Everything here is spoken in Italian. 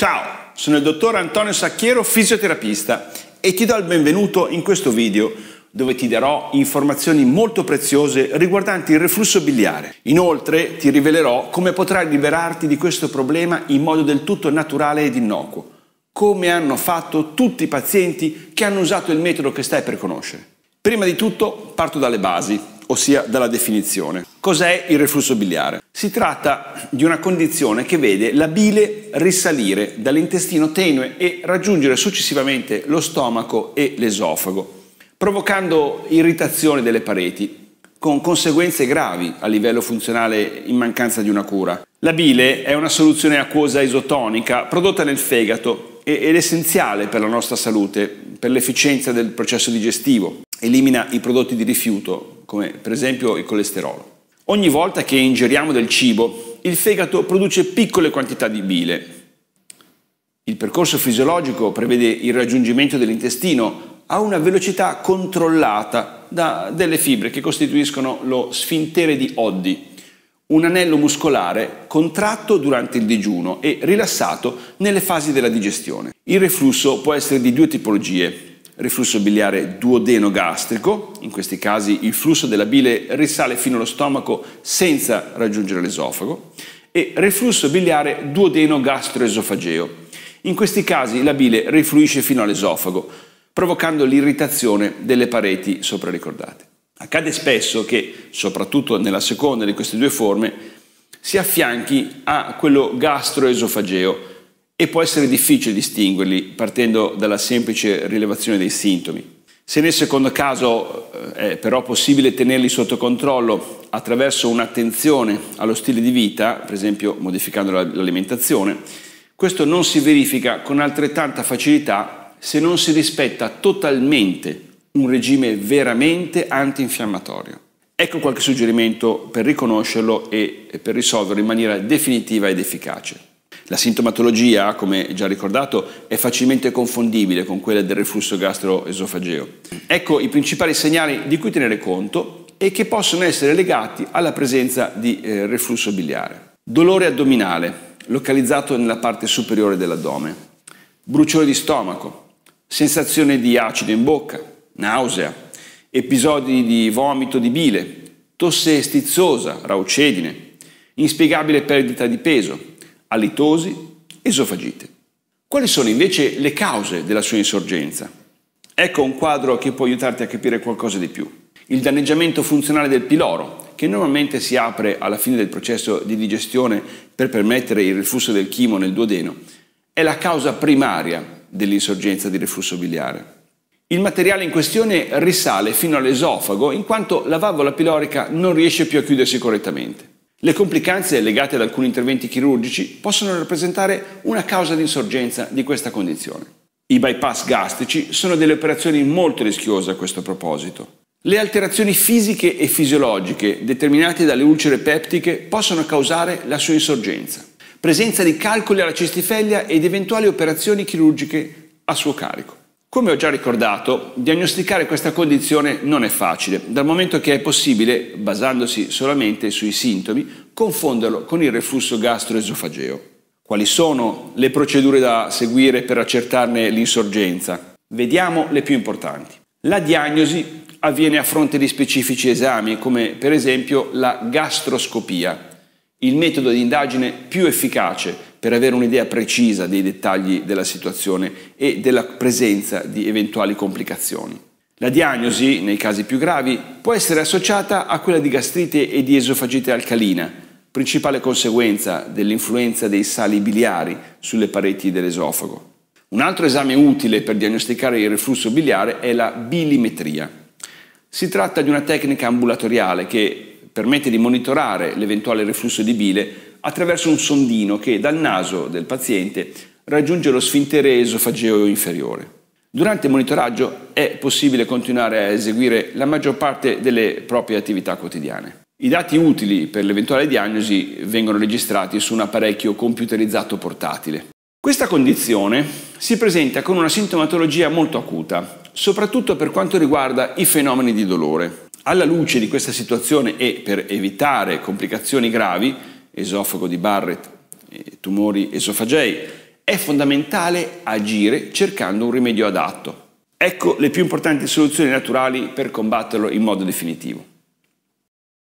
Ciao, sono il dottor Antonio Sacchiero, fisioterapista e ti do il benvenuto in questo video dove ti darò informazioni molto preziose riguardanti il reflusso biliare. Inoltre ti rivelerò come potrai liberarti di questo problema in modo del tutto naturale ed innocuo, come hanno fatto tutti i pazienti che hanno usato il metodo che stai per conoscere. Prima di tutto parto dalle basi ossia dalla definizione. Cos'è il reflusso biliare? Si tratta di una condizione che vede la bile risalire dall'intestino tenue e raggiungere successivamente lo stomaco e l'esofago, provocando irritazione delle pareti, con conseguenze gravi a livello funzionale in mancanza di una cura. La bile è una soluzione acquosa isotonica prodotta nel fegato ed è essenziale per la nostra salute, per l'efficienza del processo digestivo elimina i prodotti di rifiuto, come per esempio il colesterolo. Ogni volta che ingeriamo del cibo, il fegato produce piccole quantità di bile. Il percorso fisiologico prevede il raggiungimento dell'intestino a una velocità controllata da delle fibre che costituiscono lo sfintere di Oddi, un anello muscolare contratto durante il digiuno e rilassato nelle fasi della digestione. Il reflusso può essere di due tipologie, riflusso biliare duodenogastrico, in questi casi il flusso della bile risale fino allo stomaco senza raggiungere l'esofago, e riflusso biliare duodenogastroesofageo. In questi casi la bile rifluisce fino all'esofago, provocando l'irritazione delle pareti sopra ricordate. Accade spesso che, soprattutto nella seconda di queste due forme, si affianchi a quello gastroesofageo, e può essere difficile distinguerli partendo dalla semplice rilevazione dei sintomi. Se nel secondo caso eh, è però possibile tenerli sotto controllo attraverso un'attenzione allo stile di vita, per esempio modificando l'alimentazione, questo non si verifica con altrettanta facilità se non si rispetta totalmente un regime veramente antinfiammatorio. Ecco qualche suggerimento per riconoscerlo e per risolverlo in maniera definitiva ed efficace. La sintomatologia, come già ricordato, è facilmente confondibile con quella del reflusso gastroesofageo. Ecco i principali segnali di cui tenere conto e che possono essere legati alla presenza di eh, reflusso biliare. Dolore addominale, localizzato nella parte superiore dell'addome. Bruciore di stomaco, sensazione di acido in bocca, nausea, episodi di vomito di bile, tosse stizzosa, raucedine, inspiegabile perdita di peso, alitosi, esofagite. Quali sono invece le cause della sua insorgenza? Ecco un quadro che può aiutarti a capire qualcosa di più. Il danneggiamento funzionale del piloro, che normalmente si apre alla fine del processo di digestione per permettere il reflusso del chimo nel duodeno, è la causa primaria dell'insorgenza di reflusso biliare. Il materiale in questione risale fino all'esofago in quanto la valvola pilorica non riesce più a chiudersi correttamente. Le complicanze legate ad alcuni interventi chirurgici possono rappresentare una causa di insorgenza di questa condizione. I bypass gastrici sono delle operazioni molto rischiose a questo proposito. Le alterazioni fisiche e fisiologiche determinate dalle ulcere peptiche possono causare la sua insorgenza, presenza di calcoli alla cistifeglia ed eventuali operazioni chirurgiche a suo carico. Come ho già ricordato, diagnosticare questa condizione non è facile, dal momento che è possibile, basandosi solamente sui sintomi, confonderlo con il reflusso gastroesofageo. Quali sono le procedure da seguire per accertarne l'insorgenza? Vediamo le più importanti. La diagnosi avviene a fronte di specifici esami, come per esempio la gastroscopia, il metodo di indagine più efficace per avere un'idea precisa dei dettagli della situazione e della presenza di eventuali complicazioni. La diagnosi, nei casi più gravi, può essere associata a quella di gastrite e di esofagite alcalina, principale conseguenza dell'influenza dei sali biliari sulle pareti dell'esofago. Un altro esame utile per diagnosticare il reflusso biliare è la bilimetria. Si tratta di una tecnica ambulatoriale che permette di monitorare l'eventuale reflusso di bile attraverso un sondino che dal naso del paziente raggiunge lo sfintere esofageo inferiore. Durante il monitoraggio è possibile continuare a eseguire la maggior parte delle proprie attività quotidiane. I dati utili per l'eventuale diagnosi vengono registrati su un apparecchio computerizzato portatile. Questa condizione si presenta con una sintomatologia molto acuta, soprattutto per quanto riguarda i fenomeni di dolore. Alla luce di questa situazione e per evitare complicazioni gravi, esofago di Barrett, eh, tumori esofagei, è fondamentale agire cercando un rimedio adatto. Ecco le più importanti soluzioni naturali per combatterlo in modo definitivo.